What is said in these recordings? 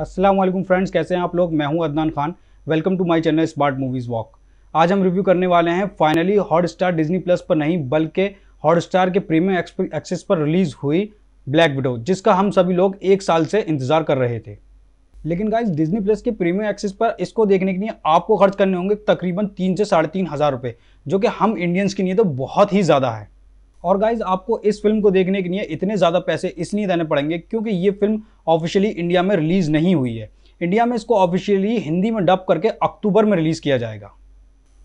अस्सलाम वालेकुम फ्रेंड्स कैसे हैं आप लोग मैं हूं Adnan Khan welcome to my channel Smart Movies Walk आज हम रिव्यू करने वाले हैं finally Hotstar Disney plus पर नहीं बल्कि हॉट स्टार के प्रीमियम एक्सेस पर रिलीज़ हुई ब्लैक विडो जिसका हम सभी लोग एक साल से इंतज़ार कर रहे थे लेकिन गाइज डिजनी प्लस के प्रीमियम एक्सेस पर इसको देखने के लिए आपको खर्च करने होंगे तकरीबन तीन से साढ़े तीन हज़ार रुपये जो कि हम इंडियंस के लिए तो बहुत ही ज़्यादा है और गाइज आपको इस फिल्म को देखने के लिए इतने ज़्यादा पैसे इसलिए देने पड़ेंगे क्योंकि ये फिल्म ऑफिशियली इंडिया में रिलीज़ नहीं हुई है इंडिया में इसको ऑफिशियली हिंदी में डब करके अक्टूबर में रिलीज़ किया जाएगा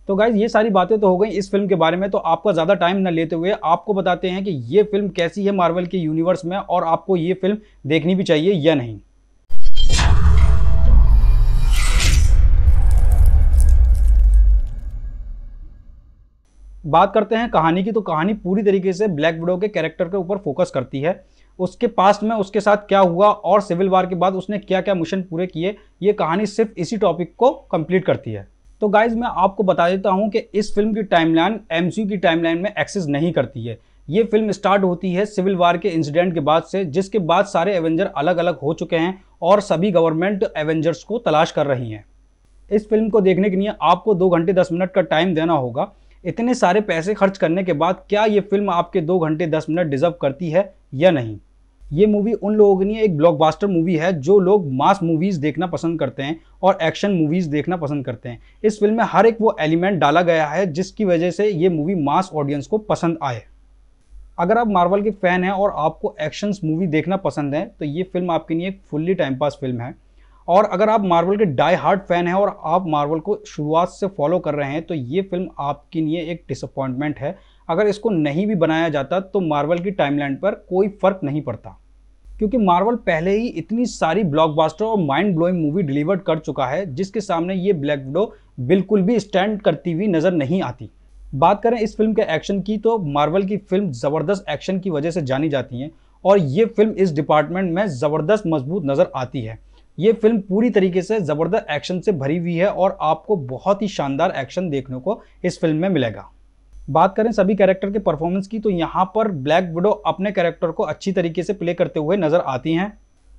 तो गाइज ये सारी बातें तो हो गई इस फिल्म के बारे में तो आपका ज़्यादा टाइम ना लेते हुए आपको बताते हैं कि ये फिल्म कैसी है मार्वल के यूनिवर्स में और आपको ये फिल्म देखनी भी चाहिए या नहीं बात करते हैं कहानी की तो कहानी पूरी तरीके से ब्लैक विडो के कैरेक्टर के ऊपर फोकस करती है उसके पास्ट में उसके साथ क्या हुआ और सिविल वार के बाद उसने क्या क्या मिशन पूरे किए ये कहानी सिर्फ इसी टॉपिक को कंप्लीट करती है तो गाइज मैं आपको बता देता हूँ कि इस फिल्म की टाइमलाइन एमसीयू की टाइमलाइन में एक्सेस नहीं करती है ये फिल्म स्टार्ट होती है सिविल वार के इंसिडेंट के बाद से जिसके बाद सारे एवेंजर अलग अलग हो चुके हैं और सभी गवर्नमेंट एवेंजर्स को तलाश कर रही हैं इस फिल्म को देखने के लिए आपको दो घंटे दस मिनट का टाइम देना होगा इतने सारे पैसे खर्च करने के बाद क्या ये फिल्म आपके दो घंटे दस मिनट डिजर्व करती है या नहीं ये मूवी उन लोगों के लिए एक ब्लॉकबास्टर मूवी है जो लोग मास मूवीज़ देखना पसंद करते हैं और एक्शन मूवीज़ देखना पसंद करते हैं इस फिल्म में हर एक वो एलिमेंट डाला गया है जिसकी वजह से ये मूवी मास ऑडियंस को पसंद आए अगर आप मार्वल के फ़ैन हैं और आपको एक्शन मूवी देखना पसंद है तो ये फिल्म आपके लिए एक फुल्ली टाइम पास फिल्म है और अगर आप मार्वल के डाई हार्ट फैन हैं और आप मार्वल को शुरुआत से फॉलो कर रहे हैं तो ये फिल्म आपके लिए एक डिसअपॉइंटमेंट है अगर इसको नहीं भी बनाया जाता तो मार्वल की टाइमलाइन पर कोई फ़र्क नहीं पड़ता क्योंकि मार्वल पहले ही इतनी सारी ब्लॉकबस्टर और माइंड ब्लोइंग मूवी डिलीवर कर चुका है जिसके सामने ये ब्लैक विडो बिल्कुल भी स्टैंड करती हुई नज़र नहीं आती बात करें इस फिल्म के एक्शन की तो मार्वल की फिल्म ज़बरदस्त एक्शन की वजह से जानी जाती हैं और ये फिल्म इस डिपार्टमेंट में ज़बरदस्त मजबूत नज़र आती है ये फिल्म पूरी तरीके से ज़बरदस्त एक्शन से भरी हुई है और आपको बहुत ही शानदार एक्शन देखने को इस फिल्म में मिलेगा बात करें सभी कैरेक्टर के परफॉर्मेंस की तो यहाँ पर ब्लैक विडो अपने कैरेक्टर को अच्छी तरीके से प्ले करते हुए नज़र आती हैं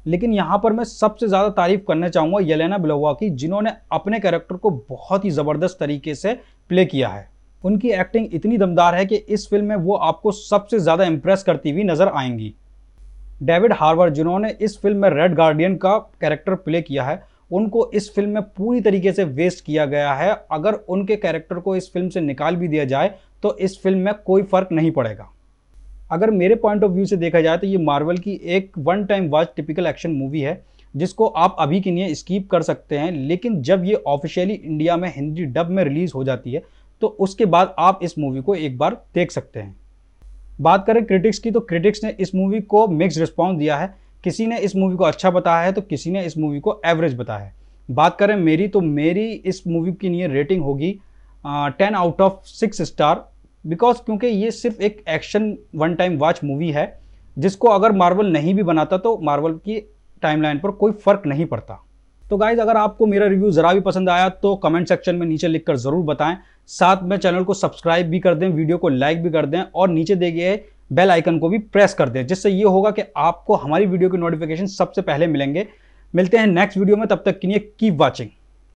लेकिन यहाँ पर मैं सबसे ज़्यादा तारीफ करना चाहूँगा येलेना बिलोवा की जिन्होंने अपने कैरेक्टर को बहुत ही ज़बरदस्त तरीके से प्ले किया है उनकी एक्टिंग इतनी दमदार है कि इस फिल्म में वो आपको सबसे ज़्यादा इम्प्रेस करती हुई नज़र आएंगी डेविड हार्वर जिन्होंने इस फिल्म में रेड गार्डियन का कैरेक्टर प्ले किया है उनको इस फिल्म में पूरी तरीके से वेस्ट किया गया है अगर उनके कैरेक्टर को इस फिल्म से निकाल भी दिया जाए तो इस फिल्म में कोई फ़र्क नहीं पड़ेगा अगर मेरे पॉइंट ऑफ व्यू से देखा जाए तो ये मार्वल की एक one time watch typical action movie है जिसको आप अभी के लिए स्कीप कर सकते हैं लेकिन जब ये ऑफिशियली इंडिया में हिंदी डब में रिलीज़ हो जाती है तो उसके बाद आप इस मूवी को एक बार देख सकते हैं बात करें क्रिटिक्स की तो क्रिटिक्स ने इस मूवी को मिक्स रिस्पॉन्स दिया है किसी ने इस मूवी को अच्छा बताया है तो किसी ने इस मूवी को एवरेज बताया है बात करें मेरी तो मेरी इस मूवी के लिए रेटिंग होगी ten out of six star because क्योंकि ये सिर्फ एक action one time watch movie है जिसको अगर मार्वल नहीं भी बनाता तो मार्वल की टाइमलाइन पर कोई फर्क नहीं पड़ता तो गाइज अगर आपको मेरा रिव्यू ज़रा भी पसंद आया तो कमेंट सेक्शन में नीचे लिखकर ज़रूर बताएं साथ में चैनल को सब्सक्राइब भी कर दें वीडियो को लाइक भी कर दें और नीचे दे गए बेल आइकन को भी प्रेस कर दें जिससे ये होगा कि आपको हमारी वीडियो की नोटिफिकेशन सबसे पहले मिलेंगे मिलते हैं नेक्स्ट वीडियो में तब तक के लिए कीप वॉचिंग